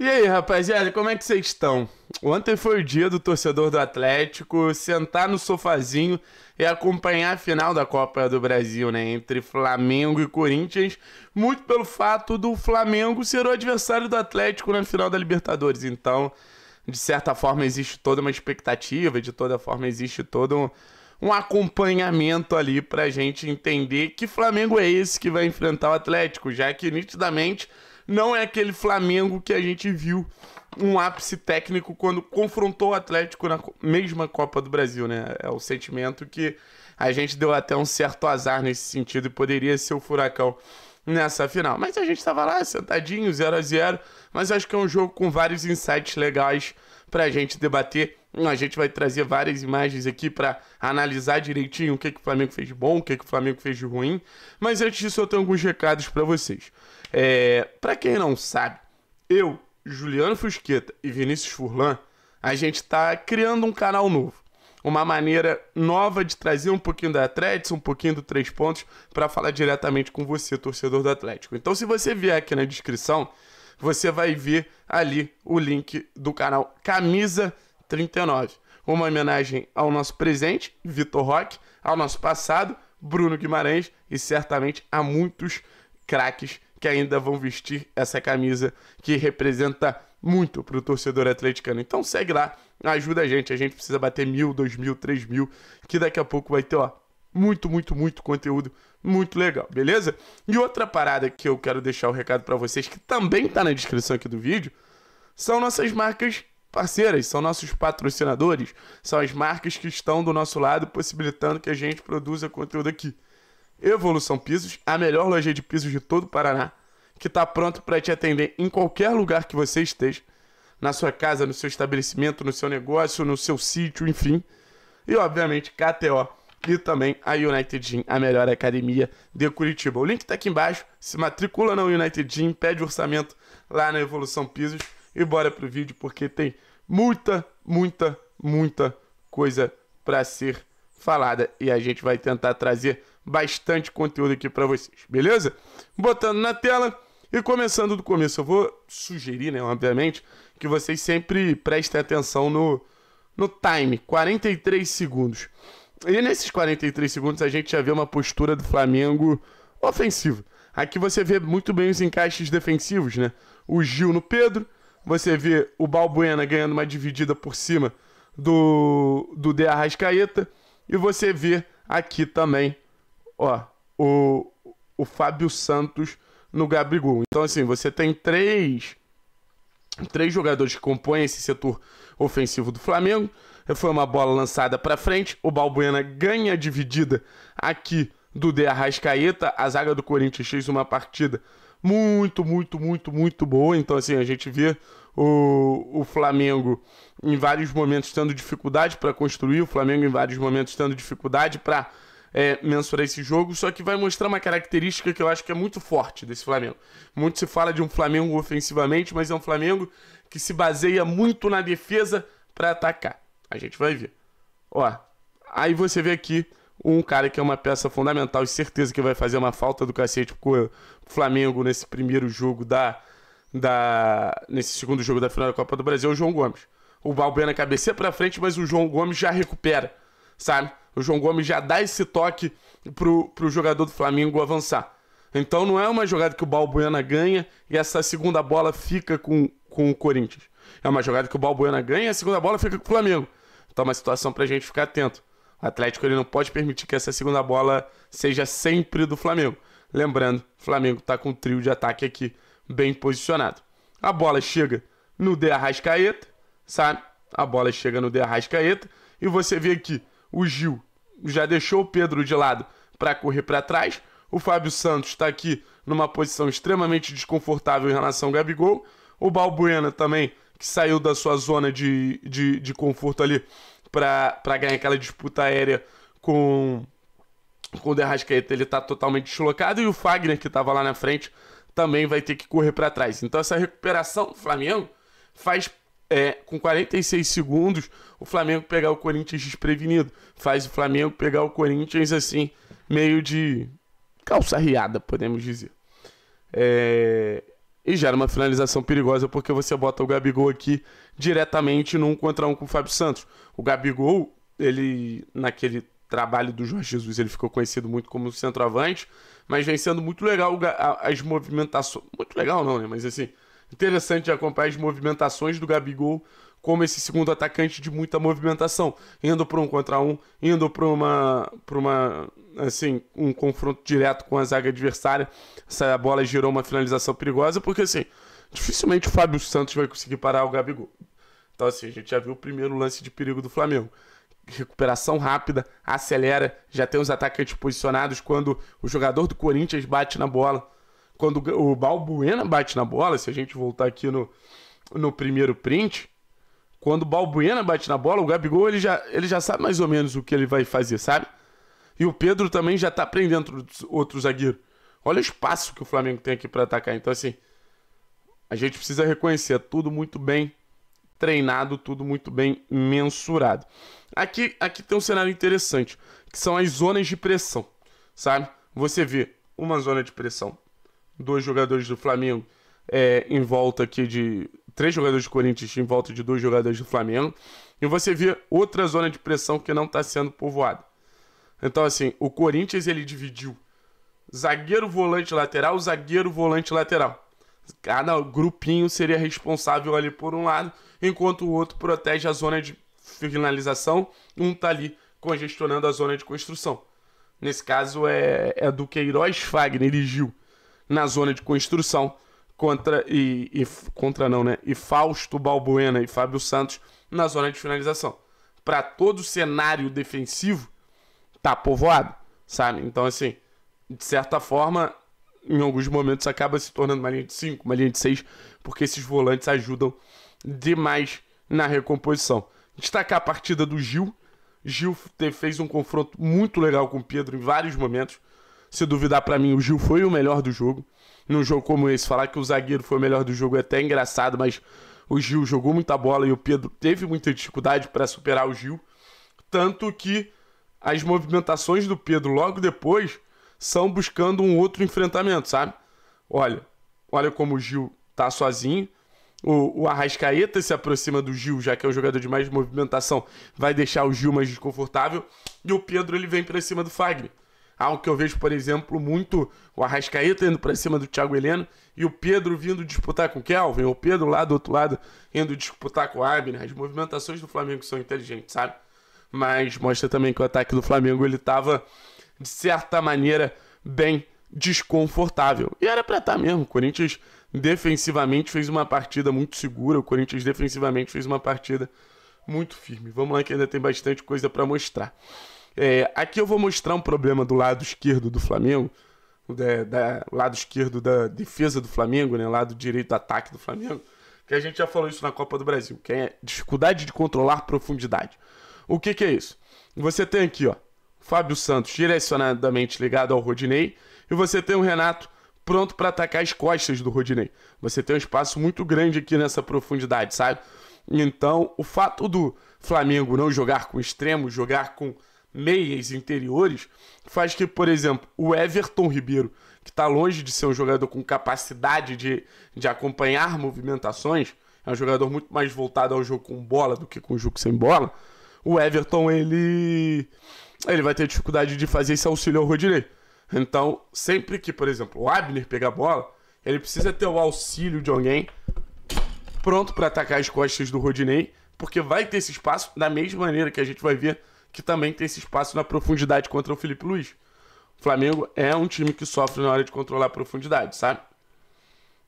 E aí, rapaziada, como é que vocês estão? Ontem foi o dia do torcedor do Atlético sentar no sofazinho e acompanhar a final da Copa do Brasil, né? Entre Flamengo e Corinthians, muito pelo fato do Flamengo ser o adversário do Atlético na final da Libertadores. Então, de certa forma, existe toda uma expectativa, de toda forma, existe todo um, um acompanhamento ali pra gente entender que Flamengo é esse que vai enfrentar o Atlético, já que nitidamente não é aquele Flamengo que a gente viu um ápice técnico quando confrontou o Atlético na mesma Copa do Brasil, né? É o sentimento que a gente deu até um certo azar nesse sentido e poderia ser o Furacão nessa final. Mas a gente estava lá sentadinho, 0 a 0 mas acho que é um jogo com vários insights legais para a gente debater Hum, a gente vai trazer várias imagens aqui para analisar direitinho o que, que o Flamengo fez de bom, o que, que o Flamengo fez de ruim. Mas antes disso, eu tenho alguns recados para vocês. É, para quem não sabe, eu, Juliano Fusqueta e Vinícius Furlan, a gente está criando um canal novo. Uma maneira nova de trazer um pouquinho da Atlético, um pouquinho do Três Pontos, para falar diretamente com você, torcedor do Atlético. Então, se você vier aqui na descrição, você vai ver ali o link do canal Camisa 39. Uma homenagem ao nosso presente, Vitor Roque, ao nosso passado, Bruno Guimarães e certamente a muitos craques que ainda vão vestir essa camisa que representa muito para o torcedor atleticano. Então segue lá, ajuda a gente. A gente precisa bater mil, dois mil, três mil, que daqui a pouco vai ter ó, muito, muito, muito conteúdo muito legal, beleza? E outra parada que eu quero deixar o um recado para vocês, que também está na descrição aqui do vídeo, são nossas marcas parceiras, são nossos patrocinadores, são as marcas que estão do nosso lado possibilitando que a gente produza conteúdo aqui. Evolução Pisos, a melhor loja de pisos de todo o Paraná, que está pronto para te atender em qualquer lugar que você esteja, na sua casa, no seu estabelecimento, no seu negócio, no seu sítio, enfim. E obviamente KTO e também a United Gym, a melhor academia de Curitiba. O link está aqui embaixo. Se matricula na United Gym, pede orçamento lá na Evolução Pisos e bora pro vídeo porque tem muita, muita, muita coisa para ser falada e a gente vai tentar trazer bastante conteúdo aqui para vocês, beleza? Botando na tela e começando do começo, eu vou sugerir, né, obviamente, que vocês sempre prestem atenção no no time, 43 segundos. E nesses 43 segundos a gente já vê uma postura do Flamengo ofensiva. Aqui você vê muito bem os encaixes defensivos, né? O Gil no Pedro, você vê o Balbuena ganhando uma dividida por cima do, do De Arrascaeta. E você vê aqui também, ó, o, o Fábio Santos no Gabigol. Então, assim, você tem três, três jogadores que compõem esse setor ofensivo do Flamengo. Foi uma bola lançada para frente. O Balbuena ganha a dividida aqui do De Arrascaeta. A zaga do Corinthians fez uma partida muito, muito, muito, muito boa. Então, assim, a gente vê o, o Flamengo em vários momentos tendo dificuldade para construir, o Flamengo em vários momentos tendo dificuldade para é, mensurar esse jogo, só que vai mostrar uma característica que eu acho que é muito forte desse Flamengo. Muito se fala de um Flamengo ofensivamente, mas é um Flamengo que se baseia muito na defesa para atacar. A gente vai ver. Ó, aí você vê aqui um cara que é uma peça fundamental e certeza que vai fazer uma falta do cacete pro Flamengo nesse primeiro jogo da, da nesse segundo jogo da final da Copa do Brasil, é o João Gomes. O Balbuena cabeceia é para frente, mas o João Gomes já recupera, sabe? O João Gomes já dá esse toque pro, pro jogador do Flamengo avançar. Então não é uma jogada que o Balbuena ganha e essa segunda bola fica com, com o Corinthians. É uma jogada que o Balbuena ganha e a segunda bola fica com o Flamengo. Então é uma situação pra gente ficar atento. O Atlético ele não pode permitir que essa segunda bola seja sempre do Flamengo. Lembrando, o Flamengo está com um trio de ataque aqui bem posicionado. A bola chega no De Arrascaeta, sabe? A bola chega no De Arrascaeta e você vê aqui o Gil já deixou o Pedro de lado para correr para trás. O Fábio Santos está aqui numa posição extremamente desconfortável em relação ao Gabigol. O Balbuena também, que saiu da sua zona de, de, de conforto ali, para ganhar aquela disputa aérea com, com o Derrascaeta. Ele está totalmente deslocado e o Fagner, que estava lá na frente, também vai ter que correr para trás. Então essa recuperação do Flamengo faz é, com 46 segundos o Flamengo pegar o Corinthians desprevenido. Faz o Flamengo pegar o Corinthians assim, meio de calça riada, podemos dizer. É... E gera uma finalização perigosa porque você bota o Gabigol aqui diretamente num contra um com o Fábio Santos. O Gabigol, ele naquele trabalho do Jorge Jesus, ele ficou conhecido muito como centroavante, mas vem sendo muito legal as movimentações, muito legal não, né, mas assim, interessante acompanhar as movimentações do Gabigol como esse segundo atacante de muita movimentação, indo para um contra um, indo para uma, uma assim, um confronto direto com a zaga adversária. Essa bola gerou uma finalização perigosa, porque assim, dificilmente o Fábio Santos vai conseguir parar o Gabigol. Então, assim, a gente já viu o primeiro lance de perigo do Flamengo. Recuperação rápida, acelera, já tem os atacantes posicionados quando o jogador do Corinthians bate na bola. Quando o Balbuena bate na bola, se a gente voltar aqui no, no primeiro print, quando o Balbuena bate na bola, o Gabigol ele já, ele já sabe mais ou menos o que ele vai fazer, sabe? E o Pedro também já tá prendendo outro zagueiro. Olha o espaço que o Flamengo tem aqui para atacar. Então, assim, a gente precisa reconhecer é tudo muito bem treinado, tudo muito bem mensurado. Aqui, aqui tem um cenário interessante, que são as zonas de pressão, sabe? Você vê uma zona de pressão, dois jogadores do Flamengo é, em volta aqui de... Três jogadores do Corinthians em volta de dois jogadores do Flamengo. E você vê outra zona de pressão que não está sendo povoada. Então, assim, o Corinthians ele dividiu zagueiro, volante, lateral, zagueiro, volante, lateral. Cada grupinho seria responsável ali por um lado, enquanto o outro protege a zona de finalização, um tá ali congestionando a zona de construção. Nesse caso é, é do Queiroz Fagner e Gil na zona de construção contra e, e contra não, né? E Fausto Balbuena e Fábio Santos na zona de finalização. Para todo o cenário defensivo tá povoado, sabe? Então assim, de certa forma, em alguns momentos acaba se tornando uma linha de 5, uma linha de 6, porque esses volantes ajudam demais na recomposição. Destacar a partida do Gil. Gil fez um confronto muito legal com o Pedro em vários momentos. Se duvidar para mim, o Gil foi o melhor do jogo. Num jogo como esse, falar que o zagueiro foi o melhor do jogo é até engraçado, mas o Gil jogou muita bola e o Pedro teve muita dificuldade para superar o Gil. Tanto que as movimentações do Pedro logo depois são buscando um outro enfrentamento, sabe? Olha, olha como o Gil tá sozinho. O, o Arrascaeta se aproxima do Gil, já que é o jogador de mais movimentação, vai deixar o Gil mais desconfortável. E o Pedro ele vem para cima do Fagner. Algo que eu vejo, por exemplo, muito o Arrascaeta indo para cima do Thiago Heleno e o Pedro vindo disputar com o Kelvin, o Pedro lá do outro lado indo disputar com o Abner. As movimentações do Flamengo são inteligentes, sabe? Mas mostra também que o ataque do Flamengo ele estava de certa maneira, bem desconfortável. E era para estar tá mesmo. O Corinthians defensivamente fez uma partida muito segura, o Corinthians defensivamente fez uma partida muito firme. Vamos lá que ainda tem bastante coisa para mostrar. É, aqui eu vou mostrar um problema do lado esquerdo do Flamengo, da, da, lado esquerdo da defesa do Flamengo, né? Lado direito do ataque do Flamengo. Que a gente já falou isso na Copa do Brasil, que é dificuldade de controlar profundidade. O que, que é isso? Você tem aqui, ó, Fábio Santos direcionadamente ligado ao Rodinei, e você tem o Renato pronto para atacar as costas do Rodinei. Você tem um espaço muito grande aqui nessa profundidade, sabe? Então, o fato do Flamengo não jogar com extremos, jogar com meias interiores, faz que, por exemplo, o Everton Ribeiro, que está longe de ser um jogador com capacidade de, de acompanhar movimentações, é um jogador muito mais voltado ao jogo com bola do que com o jogo sem bola. O Everton, ele ele vai ter dificuldade de fazer esse auxílio ao Rodinei. Então, sempre que, por exemplo, o Abner pegar a bola, ele precisa ter o auxílio de alguém pronto para atacar as costas do Rodinei, porque vai ter esse espaço da mesma maneira que a gente vai ver que também tem esse espaço na profundidade contra o Felipe Luiz. O Flamengo é um time que sofre na hora de controlar a profundidade, sabe?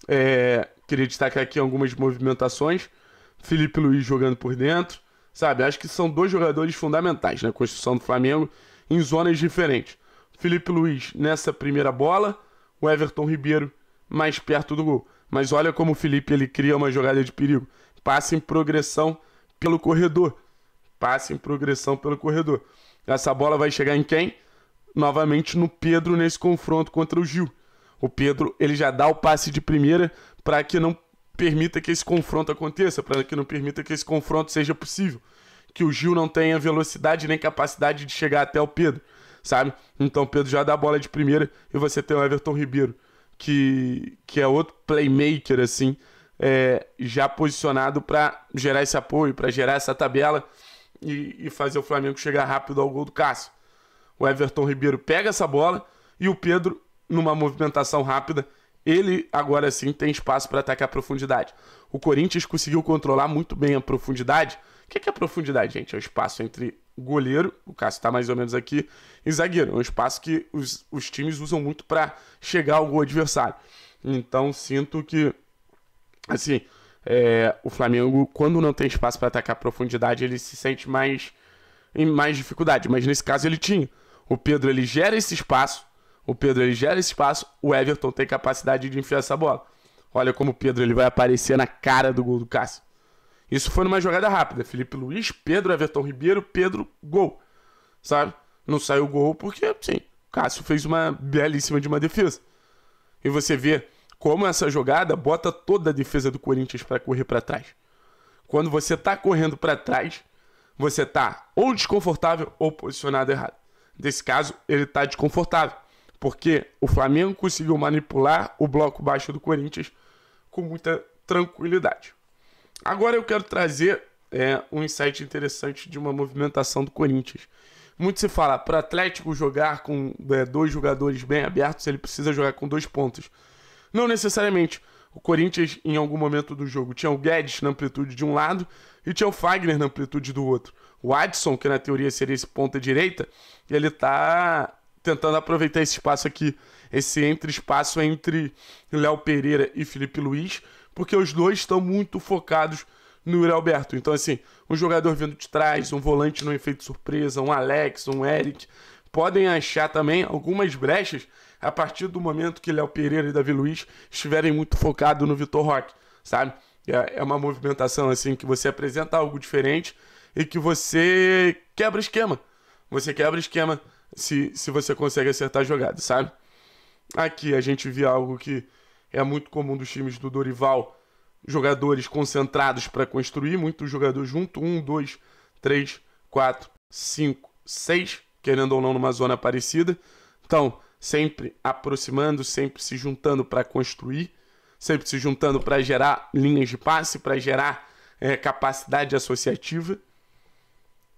É, queria destacar aqui algumas movimentações. Felipe Luiz jogando por dentro, Sabe, acho que são dois jogadores fundamentais na né? construção do Flamengo em zonas diferentes. Felipe Luiz nessa primeira bola, o Everton Ribeiro mais perto do gol. Mas olha como o Felipe ele cria uma jogada de perigo. Passa em progressão pelo corredor. Passa em progressão pelo corredor. Essa bola vai chegar em quem? Novamente no Pedro nesse confronto contra o Gil. O Pedro ele já dá o passe de primeira para que não permita que esse confronto aconteça, para que não permita que esse confronto seja possível. Que o Gil não tenha velocidade nem capacidade de chegar até o Pedro, sabe? Então o Pedro já dá a bola de primeira e você tem o Everton Ribeiro, que, que é outro playmaker, assim, é, já posicionado para gerar esse apoio, para gerar essa tabela e, e fazer o Flamengo chegar rápido ao gol do Cássio. O Everton Ribeiro pega essa bola e o Pedro, numa movimentação rápida, ele agora sim tem espaço para atacar a profundidade. O Corinthians conseguiu controlar muito bem a profundidade. O que é, que é profundidade, gente? É o espaço entre goleiro, o Cássio está mais ou menos aqui, e zagueiro. É um espaço que os, os times usam muito para chegar ao gol adversário. Então sinto que, assim, é, o Flamengo, quando não tem espaço para atacar a profundidade, ele se sente mais em mais dificuldade. Mas nesse caso ele tinha. O Pedro ele gera esse espaço, o Pedro ele gera espaço, o Everton tem capacidade de enfiar essa bola. Olha como o Pedro ele vai aparecer na cara do gol do Cássio. Isso foi numa jogada rápida. Felipe Luiz, Pedro, Everton Ribeiro, Pedro, gol. Sabe? Não saiu gol porque, sim, Cássio fez uma belíssima de uma defesa. E você vê como essa jogada bota toda a defesa do Corinthians para correr para trás. Quando você tá correndo para trás, você tá ou desconfortável ou posicionado errado. Nesse caso, ele tá desconfortável. Porque o Flamengo conseguiu manipular o bloco baixo do Corinthians com muita tranquilidade. Agora eu quero trazer é, um insight interessante de uma movimentação do Corinthians. Muito se fala, para o Atlético jogar com é, dois jogadores bem abertos, ele precisa jogar com dois pontos. Não necessariamente. O Corinthians, em algum momento do jogo, tinha o Guedes na amplitude de um lado e tinha o Fagner na amplitude do outro. O Adson, que na teoria seria esse ponta direita, ele tá tentando aproveitar esse espaço aqui, esse entre-espaço entre Léo Pereira e Felipe Luiz, porque os dois estão muito focados no Yuri Alberto. Então, assim, um jogador vindo de trás, um volante no efeito surpresa, um Alex, um Eric, podem achar também algumas brechas a partir do momento que Léo Pereira e Davi Luiz estiverem muito focados no Vitor Roque, sabe? É, é uma movimentação, assim, que você apresenta algo diferente e que você quebra esquema. Você quebra esquema se, se você consegue acertar a jogada, sabe? Aqui a gente vê algo que é muito comum dos times do Dorival: jogadores concentrados para construir, muito jogador junto, um, dois, três, quatro, cinco, seis, querendo ou não, numa zona parecida. Então, sempre aproximando, sempre se juntando para construir, sempre se juntando para gerar linhas de passe, para gerar é, capacidade associativa,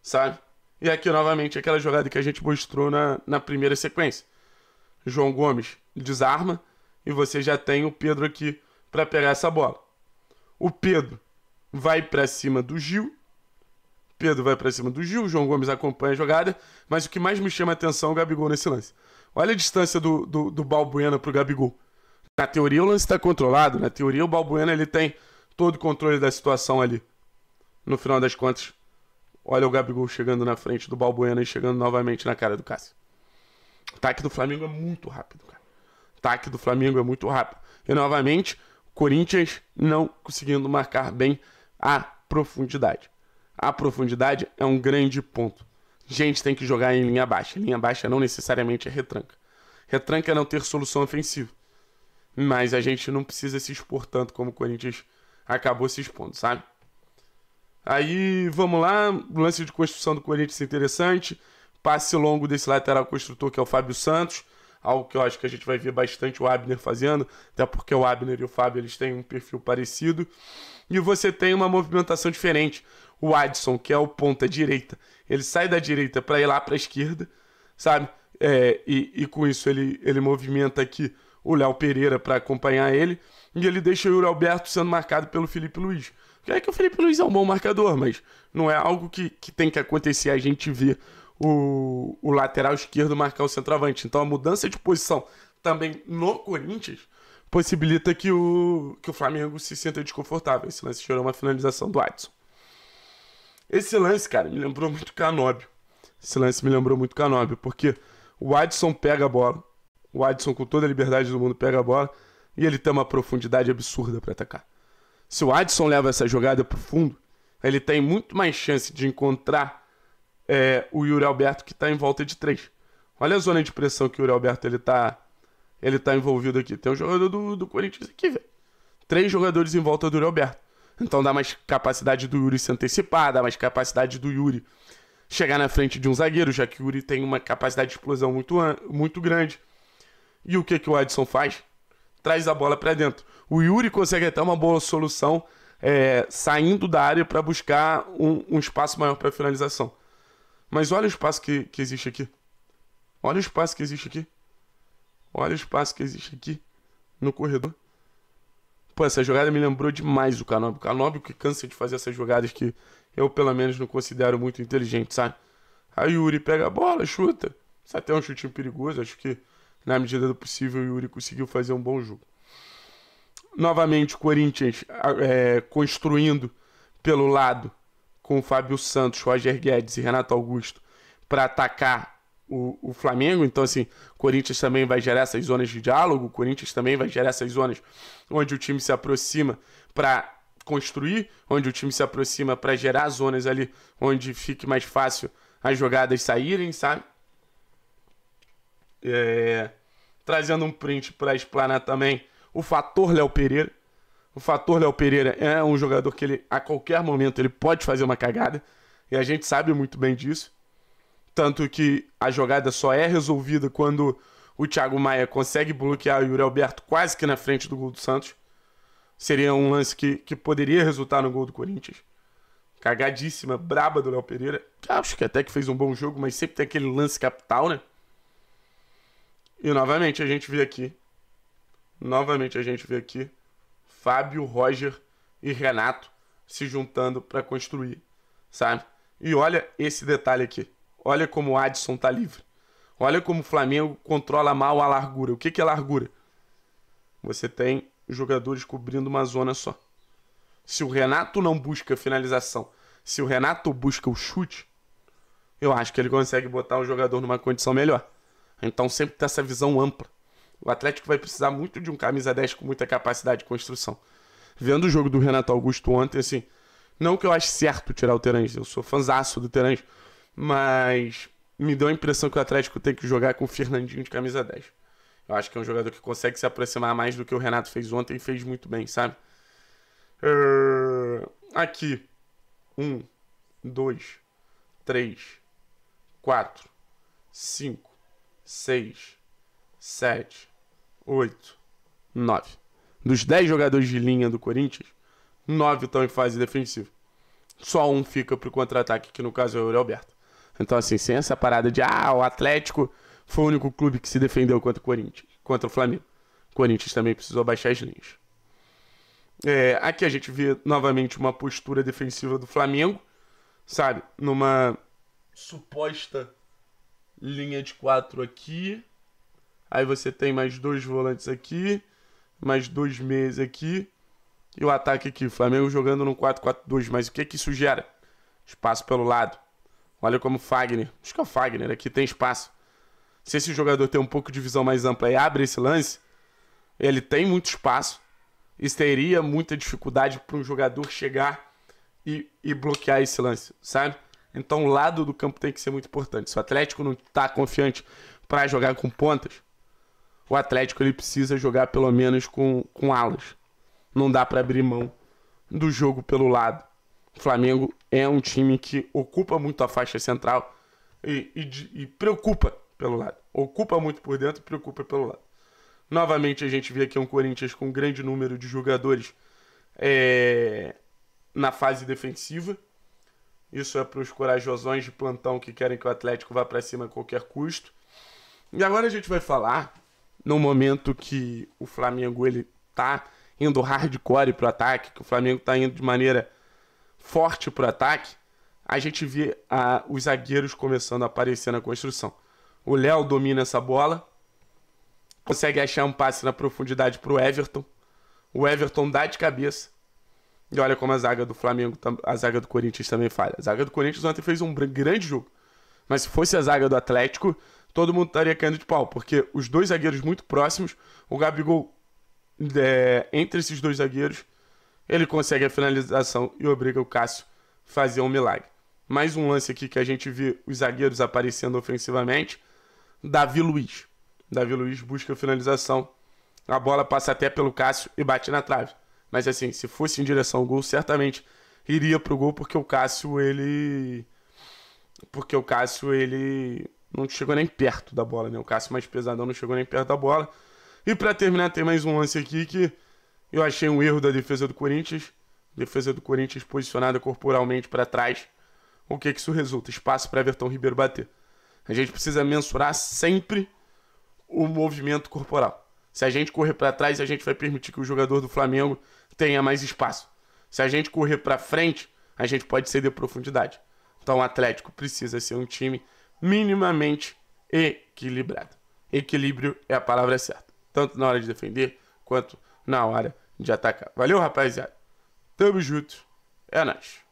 sabe? E aqui, novamente, aquela jogada que a gente mostrou na, na primeira sequência. João Gomes desarma e você já tem o Pedro aqui para pegar essa bola. O Pedro vai para cima do Gil. Pedro vai para cima do Gil, João Gomes acompanha a jogada, mas o que mais me chama a atenção é o Gabigol nesse lance. Olha a distância do, do, do Balbuena pro Gabigol. Na teoria o lance está controlado, na teoria o Balbuena ele tem todo o controle da situação ali. No final das contas, Olha o Gabigol chegando na frente do Balbuena e chegando novamente na cara do Cássio. O ataque do Flamengo é muito rápido, cara. O ataque do Flamengo é muito rápido. E novamente, Corinthians não conseguindo marcar bem a profundidade. A profundidade é um grande ponto. Gente tem que jogar em linha baixa. Linha baixa não necessariamente é retranca. Retranca é não ter solução ofensiva. Mas a gente não precisa se expor tanto como o Corinthians acabou se expondo, sabe? Aí vamos lá, lance de construção do Corinthians interessante. Passe longo desse lateral construtor que é o Fábio Santos, algo que eu acho que a gente vai ver bastante o Abner fazendo, até porque o Abner e o Fábio eles têm um perfil parecido. E você tem uma movimentação diferente. O Adson, que é o ponta direita, ele sai da direita para ir lá para a esquerda, sabe? É, e, e com isso ele, ele movimenta aqui o Léo Pereira para acompanhar ele. E ele deixa o Yuri Alberto sendo marcado pelo Felipe Luiz. É que o Felipe Luiz é um bom marcador, mas não é algo que, que tem que acontecer a gente ver o, o lateral esquerdo marcar o centroavante. Então a mudança de posição também no Corinthians possibilita que o, que o Flamengo se sinta desconfortável. Esse lance chorou uma finalização do Adson. Esse lance, cara, me lembrou muito Canobio. Esse lance me lembrou muito Canobio, porque o Adson pega a bola. O Adson, com toda a liberdade do mundo, pega a bola e ele tem uma profundidade absurda para atacar. Se o Adson leva essa jogada pro fundo, ele tem muito mais chance de encontrar é, o Yuri Alberto que está em volta de três. Olha a zona de pressão que o Yuri Alberto ele tá, ele tá envolvido aqui. Tem um jogador do, do Corinthians aqui, velho. Três jogadores em volta do Yuri Alberto. Então dá mais capacidade do Yuri se antecipar, dá mais capacidade do Yuri chegar na frente de um zagueiro, já que o Yuri tem uma capacidade de explosão muito, muito grande. E o que, que o Adson faz? traz a bola para dentro. O Yuri consegue até uma boa solução é, saindo da área para buscar um, um, espaço maior para finalização. Mas olha o espaço que, que existe aqui. Olha o espaço que existe aqui. Olha o espaço que existe aqui no corredor. Pô, essa jogada me lembrou demais o Canóbio. O Canóbio que cansa de fazer essas jogadas que eu, pelo menos, não considero muito inteligente, sabe? Aí o Yuri pega a bola, chuta. Isso até é um chutinho perigoso, acho que na medida do possível, o Yuri conseguiu fazer um bom jogo. Novamente, o Corinthians é, construindo pelo lado com o Fábio Santos, Roger Guedes e Renato Augusto para atacar o, o, Flamengo. Então, assim, o Corinthians também vai gerar essas zonas de diálogo, o Corinthians também vai gerar essas zonas onde o time se aproxima para construir, onde o time se aproxima para gerar zonas ali onde fique mais fácil as jogadas saírem, sabe? É, trazendo um print para explanar também o fator Léo Pereira. O fator Léo Pereira é um jogador que ele a qualquer momento ele pode fazer uma cagada e a gente sabe muito bem disso. Tanto que a jogada só é resolvida quando o Thiago Maia consegue bloquear o Yuri Alberto quase que na frente do gol do Santos. Seria um lance que, que poderia resultar no gol do Corinthians. Cagadíssima, braba do Léo Pereira. Acho que até que fez um bom jogo, mas sempre tem aquele lance capital, né? E novamente a gente vê aqui. Novamente a gente vê aqui Fábio, Roger e Renato se juntando para construir, sabe? E olha esse detalhe aqui. Olha como o Adson tá livre. Olha como o Flamengo controla mal a largura. O que, que é largura? Você tem jogadores cobrindo uma zona só. Se o Renato não busca finalização, se o Renato busca o chute, eu acho que ele consegue botar o jogador numa condição melhor. Então sempre tem essa visão ampla. O Atlético vai precisar muito de um camisa 10 com muita capacidade de construção. Vendo o jogo do Renato Augusto ontem, assim, não que eu ache certo tirar o Terãs, eu sou fanzaço do Terãs, mas me deu a impressão que o Atlético tem que jogar com o Fernandinho de camisa 10. Eu acho que é um jogador que consegue se aproximar mais do que o Renato fez ontem e fez muito bem, sabe? Ah, aqui. Um, dois, três, quatro, cinco. 6, 7, 8, 9. Dos 10 jogadores de linha do Corinthians, 9 estão em fase defensiva. Só um fica para o contra-ataque, que no caso é o Yuri Alberto. Então, assim, sem essa parada de, ah, o Atlético foi o único clube que se defendeu contra o Corinthians, contra o Flamengo. O Corinthians também precisou baixar as linhas. É, aqui a gente vê novamente uma postura defensiva do Flamengo, sabe? Numa suposta linha de quatro aqui. Aí você tem mais dois volantes aqui, mais dois meias aqui. E o ataque aqui, o Flamengo jogando no 4-4-2. Mas o que é que isso gera? Espaço pelo lado. Olha como Fagner, acho que é o Fagner, aqui né, tem espaço. Se esse jogador tem um pouco de visão mais ampla e abre esse lance, ele tem muito espaço. Isso teria muita dificuldade para um jogador chegar e, e bloquear esse lance, sabe? Então o lado do campo tem que ser muito importante. Se o Atlético não está confiante para jogar com pontas, o Atlético ele precisa jogar pelo menos com, com alas. Não dá para abrir mão do jogo pelo lado. O Flamengo é um time que ocupa muito a faixa central e, e, e preocupa pelo lado. Ocupa muito por dentro e preocupa pelo lado. Novamente a gente vê aqui um Corinthians com um grande número de jogadores é, na fase defensiva. Isso é para os corajosões de plantão que querem que o Atlético vá para cima a qualquer custo. E agora a gente vai falar no momento que o Flamengo ele tá indo hardcore pro ataque, que o Flamengo tá indo de maneira forte pro ataque, a gente vê ah, os zagueiros começando a aparecer na construção. O Léo domina essa bola, consegue achar um passe na profundidade pro Everton. O Everton dá de cabeça, e olha como a zaga do Flamengo, a zaga do Corinthians também falha. A zaga do Corinthians ontem fez um grande jogo. Mas se fosse a zaga do Atlético, todo mundo estaria caindo de pau, porque os dois zagueiros muito próximos, o Gabigol, é, entre esses dois zagueiros, ele consegue a finalização e obriga o Cássio a fazer um milagre. Mais um lance aqui que a gente vê os zagueiros aparecendo ofensivamente. Davi Luiz. Davi Luiz busca a finalização. A bola passa até pelo Cássio e bate na trave. Mas assim, se fosse em direção ao gol, certamente iria pro gol porque o Cássio ele porque o Cássio ele não chegou nem perto da bola, né? O Cássio mais pesadão não chegou nem perto da bola. E para terminar, tem mais um lance aqui que eu achei um erro da defesa do Corinthians. Defesa do Corinthians posicionada corporalmente para trás. O que que isso resulta? Espaço para Everton Ribeiro bater. A gente precisa mensurar sempre o movimento corporal. Se a gente correr para trás, a gente vai permitir que o jogador do Flamengo tenha mais espaço. Se a gente correr para frente, a gente pode ceder profundidade. Então o Atlético precisa ser um time minimamente equilibrado. Equilíbrio é a palavra certa, tanto na hora de defender quanto na hora de atacar. Valeu, rapaziada. Tamo junto. É nóis.